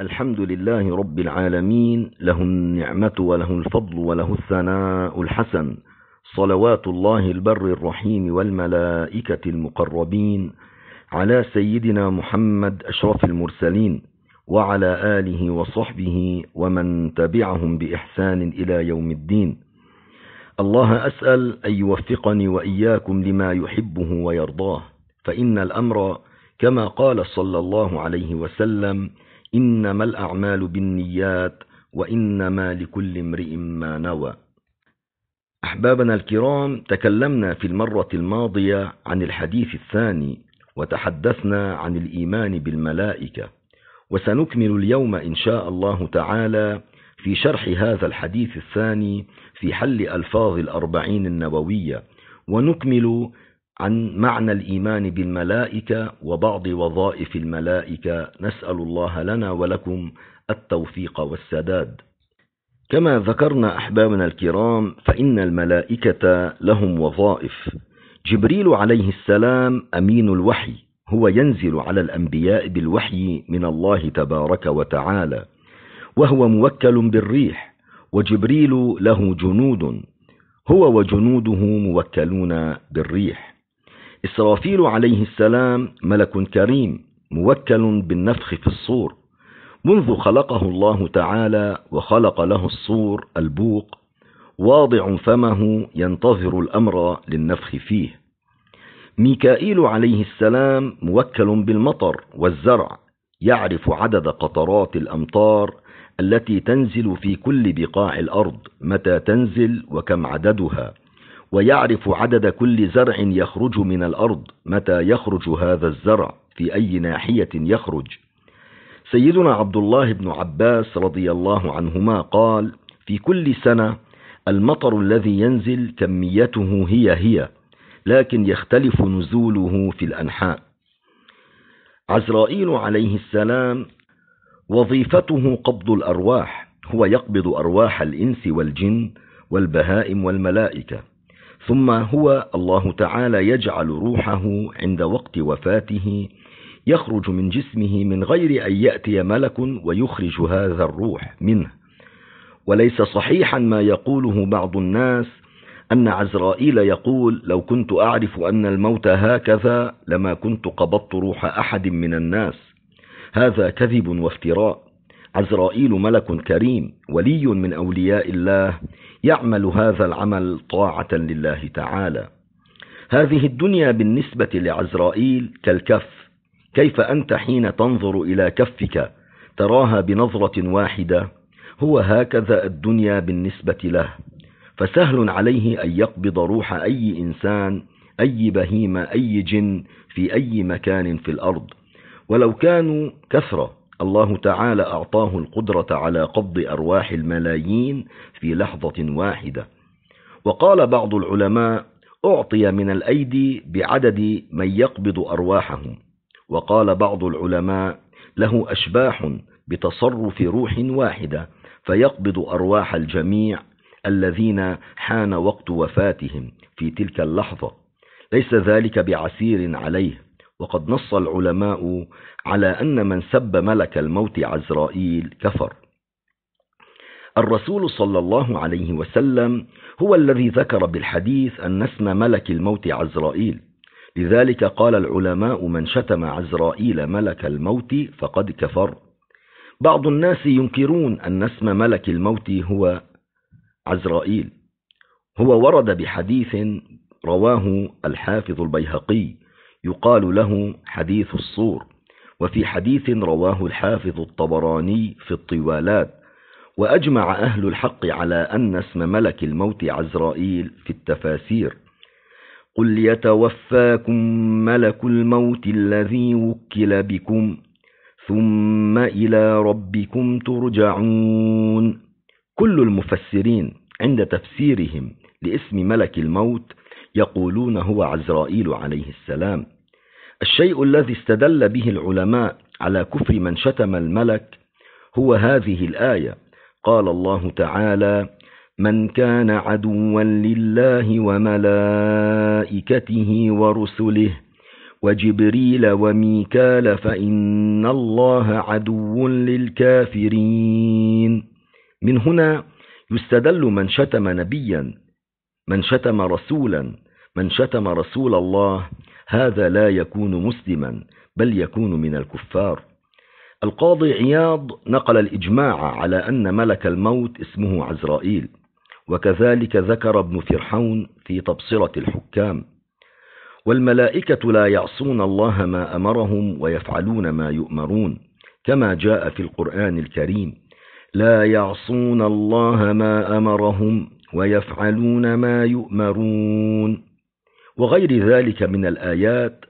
الحمد لله رب العالمين له النعمة وله الفضل وله الثناء الحسن صلوات الله البر الرحيم والملائكة المقربين على سيدنا محمد أشرف المرسلين وعلى آله وصحبه ومن تبعهم بإحسان إلى يوم الدين الله أسأل أن يوفقني وإياكم لما يحبه ويرضاه فإن الأمر كما قال صلى الله عليه وسلم إنما الأعمال بالنيات وإنما لكل امرئ ما نوى أحبابنا الكرام تكلمنا في المرة الماضية عن الحديث الثاني وتحدثنا عن الإيمان بالملائكة وسنكمل اليوم إن شاء الله تعالى في شرح هذا الحديث الثاني في حل ألفاظ الأربعين النووية ونكمل عن معنى الإيمان بالملائكة وبعض وظائف الملائكة نسأل الله لنا ولكم التوفيق والسداد كما ذكرنا أحبابنا الكرام فإن الملائكة لهم وظائف جبريل عليه السلام أمين الوحي هو ينزل على الأنبياء بالوحي من الله تبارك وتعالى وهو موكل بالريح وجبريل له جنود هو وجنوده موكلون بالريح إسرافيل عليه السلام ملك كريم موكل بالنفخ في الصور منذ خلقه الله تعالى وخلق له الصور البوق واضع فمه ينتظر الأمر للنفخ فيه ميكائيل عليه السلام موكل بالمطر والزرع يعرف عدد قطرات الأمطار التي تنزل في كل بقاع الأرض متى تنزل وكم عددها ويعرف عدد كل زرع يخرج من الارض متى يخرج هذا الزرع في اي ناحيه يخرج سيدنا عبد الله بن عباس رضي الله عنهما قال في كل سنه المطر الذي ينزل كميته هي هي لكن يختلف نزوله في الانحاء عزرائيل عليه السلام وظيفته قبض الارواح هو يقبض ارواح الانس والجن والبهائم والملائكه ثم هو الله تعالى يجعل روحه عند وقت وفاته يخرج من جسمه من غير أن يأتي ملك ويخرج هذا الروح منه وليس صحيحا ما يقوله بعض الناس أن عزرائيل يقول لو كنت أعرف أن الموت هكذا لما كنت قبضت روح أحد من الناس هذا كذب وافتراء عزرائيل ملك كريم ولي من أولياء الله يعمل هذا العمل طاعة لله تعالى هذه الدنيا بالنسبة لعزرائيل كالكف كيف أنت حين تنظر إلى كفك تراها بنظرة واحدة هو هكذا الدنيا بالنسبة له فسهل عليه أن يقبض روح أي إنسان أي بهيمة أي جن في أي مكان في الأرض ولو كانوا كثرة الله تعالى أعطاه القدرة على قبض أرواح الملايين في لحظة واحدة وقال بعض العلماء أعطي من الأيدي بعدد من يقبض أرواحهم وقال بعض العلماء له أشباح بتصرف روح واحدة فيقبض أرواح الجميع الذين حان وقت وفاتهم في تلك اللحظة ليس ذلك بعسير عليه وقد نص العلماء على أن من سب ملك الموت عزرائيل كفر الرسول صلى الله عليه وسلم هو الذي ذكر بالحديث أن اسم ملك الموت عزرائيل لذلك قال العلماء من شتم عزرائيل ملك الموت فقد كفر بعض الناس ينكرون أن اسم ملك الموت هو عزرائيل هو ورد بحديث رواه الحافظ البيهقي يقال له حديث الصور وفي حديث رواه الحافظ الطبراني في الطوالات وأجمع أهل الحق على أن اسم ملك الموت عزرائيل في التفاسير قل يتوفاكم ملك الموت الذي وكل بكم ثم إلى ربكم ترجعون كل المفسرين عند تفسيرهم لاسم ملك الموت يقولون هو عزرائيل عليه السلام الشيء الذي استدل به العلماء على كفر من شتم الملك هو هذه الآية قال الله تعالى من كان عدوا لله وملائكته ورسله وجبريل وميكال فإن الله عدو للكافرين من هنا يستدل من شتم نبيا من شتم رسولا من شتم رسول الله هذا لا يكون مسلما بل يكون من الكفار القاضي عياض نقل الإجماع على أن ملك الموت اسمه عزرائيل وكذلك ذكر ابن فرحون في تبصرة الحكام والملائكة لا يعصون الله ما أمرهم ويفعلون ما يؤمرون كما جاء في القرآن الكريم لا يعصون الله ما أمرهم ويفعلون ما يؤمرون وغير ذلك من الآيات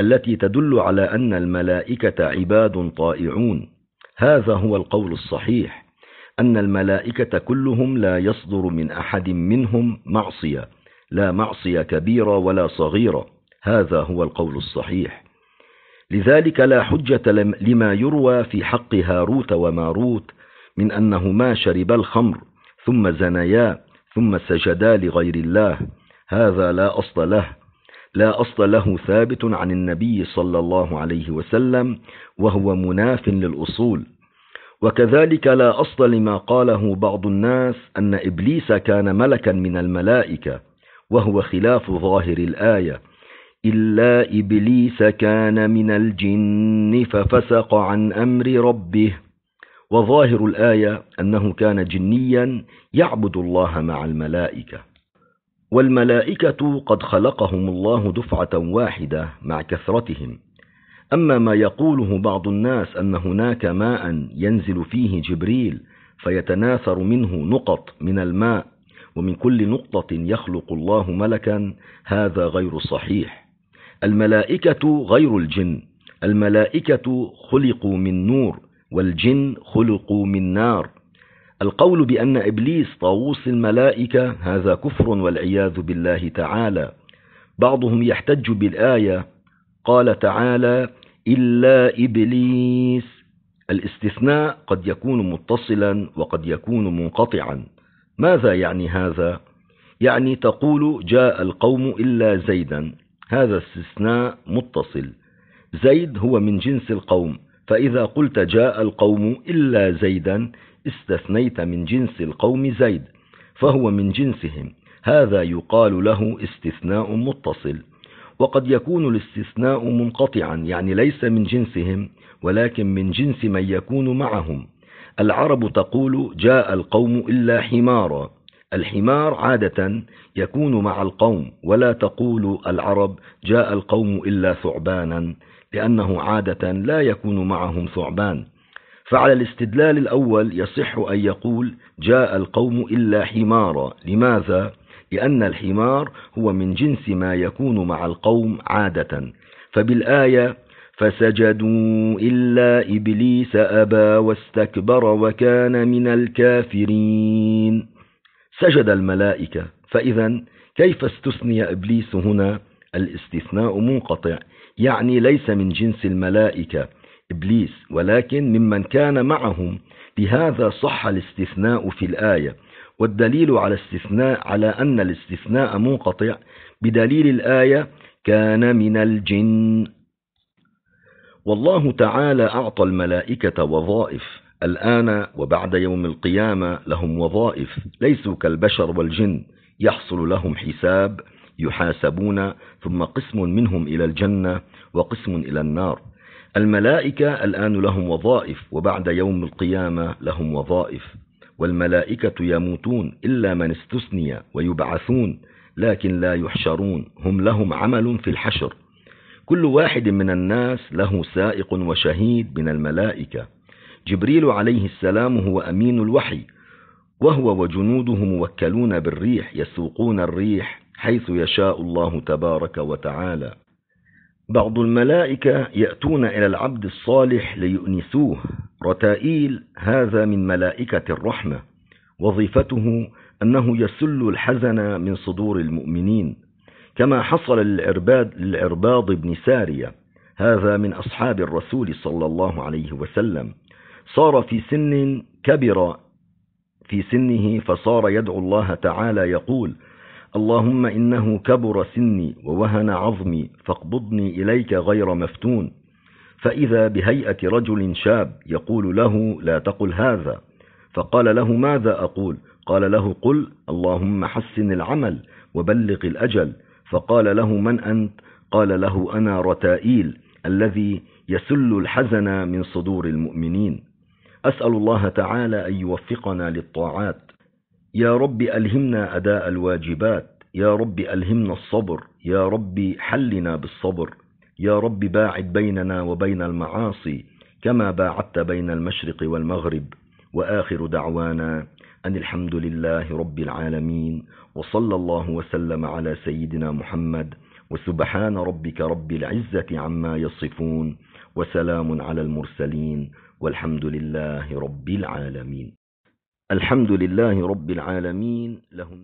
التي تدل على أن الملائكة عباد طائعون هذا هو القول الصحيح أن الملائكة كلهم لا يصدر من أحد منهم معصية لا معصية كبيرة ولا صغيرة هذا هو القول الصحيح لذلك لا حجة لما يروى في حق هاروت وماروت من أنهما شربا الخمر ثم زنيا ثم سجدا لغير الله هذا لا أصل له لا أصل له ثابت عن النبي صلى الله عليه وسلم وهو مناف للأصول وكذلك لا أصل لما قاله بعض الناس أن إبليس كان ملكا من الملائكة وهو خلاف ظاهر الآية إلا إبليس كان من الجن ففسق عن أمر ربه وظاهر الآية أنه كان جنيا يعبد الله مع الملائكة والملائكة قد خلقهم الله دفعة واحدة مع كثرتهم أما ما يقوله بعض الناس أن هناك ماء ينزل فيه جبريل فيتناثر منه نقط من الماء ومن كل نقطة يخلق الله ملكا هذا غير صحيح الملائكة غير الجن الملائكة خلقوا من نور والجن خلقوا من نار القول بأن إبليس طاووس الملائكة هذا كفر والعياذ بالله تعالى بعضهم يحتج بالآية قال تعالى إلا إبليس الاستثناء قد يكون متصلا وقد يكون منقطعا ماذا يعني هذا؟ يعني تقول جاء القوم إلا زيدا هذا استثناء متصل زيد هو من جنس القوم فإذا قلت جاء القوم إلا زيدا استثنيت من جنس القوم زيد فهو من جنسهم هذا يقال له استثناء متصل وقد يكون الاستثناء منقطعا يعني ليس من جنسهم ولكن من جنس من يكون معهم العرب تقول جاء القوم إلا حمارا الحمار عادة يكون مع القوم ولا تقول العرب جاء القوم إلا ثعبانا لأنه عادة لا يكون معهم ثعبان فعلى الاستدلال الأول يصح أن يقول جاء القوم إلا حمارا لماذا؟ لأن الحمار هو من جنس ما يكون مع القوم عادة فبالآية فسجدوا إلا إبليس أبى واستكبر وكان من الكافرين سجد الملائكة فإذا كيف استثني إبليس هنا؟ الاستثناء منقطع يعني ليس من جنس الملائكة إبليس ولكن ممن كان معهم بهذا صح الاستثناء في الآية والدليل على استثناء على أن الاستثناء منقطع بدليل الآية كان من الجن والله تعالى أعطى الملائكة وظائف الآن وبعد يوم القيامة لهم وظائف ليسوا كالبشر والجن يحصل لهم حساب يحاسبون ثم قسم منهم إلى الجنة وقسم إلى النار الملائكة الآن لهم وظائف وبعد يوم القيامة لهم وظائف والملائكة يموتون إلا من استثني ويبعثون لكن لا يحشرون هم لهم عمل في الحشر كل واحد من الناس له سائق وشهيد من الملائكة جبريل عليه السلام هو أمين الوحي وهو وجنوده موكلون بالريح يسوقون الريح حيث يشاء الله تبارك وتعالى بعض الملائكة يأتون إلى العبد الصالح ليؤنسوه رتائيل هذا من ملائكة الرحمة وظيفته أنه يسل الحزن من صدور المؤمنين كما حصل للعرباد, للعرباض بن سارية هذا من أصحاب الرسول صلى الله عليه وسلم صار في سن كبر في سنه فصار يدعو الله تعالى يقول اللهم إنه كبر سني ووهن عظمي فاقبضني إليك غير مفتون فإذا بهيئة رجل شاب يقول له لا تقل هذا فقال له ماذا أقول قال له قل اللهم حسن العمل وبلغ الأجل فقال له من أنت قال له أنا رتائيل الذي يسل الحزن من صدور المؤمنين أسأل الله تعالى أن يوفقنا للطاعات يا رب ألهمنا أداء الواجبات يا رب ألهمنا الصبر يا رب حلنا بالصبر يا رب باعد بيننا وبين المعاصي كما باعدت بين المشرق والمغرب وآخر دعوانا أن الحمد لله رب العالمين وصلى الله وسلم على سيدنا محمد وسبحان ربك رب العزة عما يصفون وسلام على المرسلين والحمد لله رب العالمين الحمد لله رب العالمين لهم